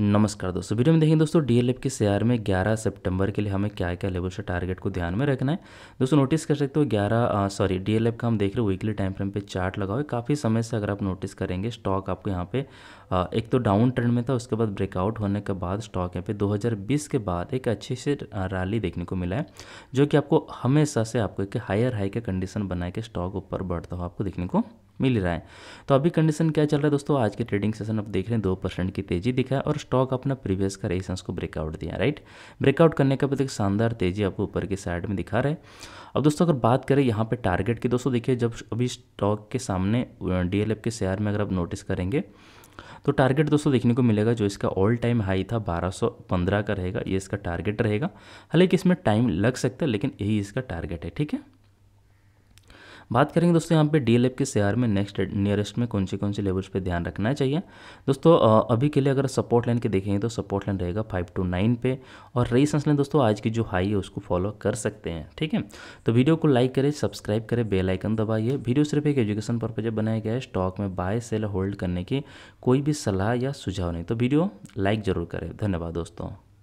नमस्कार दोस्तों वीडियो में देखेंगे दोस्तों डीएलएफ के शेयर में 11 सितंबर के लिए हमें क्या क्या लेवल से टारगेट को ध्यान में रखना है दोस्तों नोटिस कर सकते हो 11 सॉरी डीएलएफ का हम देख रहे हो वीकली टाइम फ्रेम पे चार्ट लगा हुआ है काफ़ी समय से अगर आप नोटिस करेंगे स्टॉक आपको यहाँ पे आ, एक तो डाउन ट्रेंड में था उसके बाद ब्रेकआउट होने के बाद स्टॉक यहाँ पे दो के बाद एक अच्छे से रैली देखने को मिला है जो कि आपको हमेशा से आपको एक हायर हाई का कंडीशन बना के स्टॉक ऊपर बढ़ता हुआ आपको देखने को मिल रहा है तो अभी कंडीशन क्या चल रहा है दोस्तों आज के ट्रेडिंग सेशन आप देख रहे हैं दो परसेंट की तेजी दिखा है और स्टॉक अपना प्रीवियस का रेसेंस को ब्रेकआउट दिया राइट ब्रेकआउट करने के बाद एक शानदार तेजी आपको ऊपर की साइड में दिखा रहे हैं अब दोस्तों अगर बात करें यहाँ पर टारगेट की दोस्तों देखिए जब अभी स्टॉक के सामने डी के शेयर में अगर आप नोटिस करेंगे तो टारगेट दोस्तों देखने को मिलेगा जो इसका ऑल टाइम हाई था 1215 का रहेगा ये इसका टारगेट रहेगा हालांकि इसमें टाइम लग सकता है लेकिन यही इसका टारगेट है ठीक है बात करेंगे दोस्तों यहाँ पे डी के शेयर में नेक्स्ट नियरेस्ट में कौन से कौन से लेवल्स पे ध्यान रखना चाहिए दोस्तों अभी के लिए अगर सपोर्ट लाइन के देखेंगे तो सपोर्ट लाइन रहेगा फाइव टू नाइन पे और रेजिस्टेंस लाइन दोस्तों आज की जो हाई है उसको फॉलो कर सकते हैं ठीक है तो वीडियो को लाइक करें सब्सक्राइब करें बेल आइकन दबाइए वीडियो सिर्फ एक एजुकेशन पर्पज बनाया गया है स्टॉक में बाय सेल होल्ड करने की कोई भी सलाह या सुझाव नहीं तो वीडियो लाइक ज़रूर करें धन्यवाद दोस्तों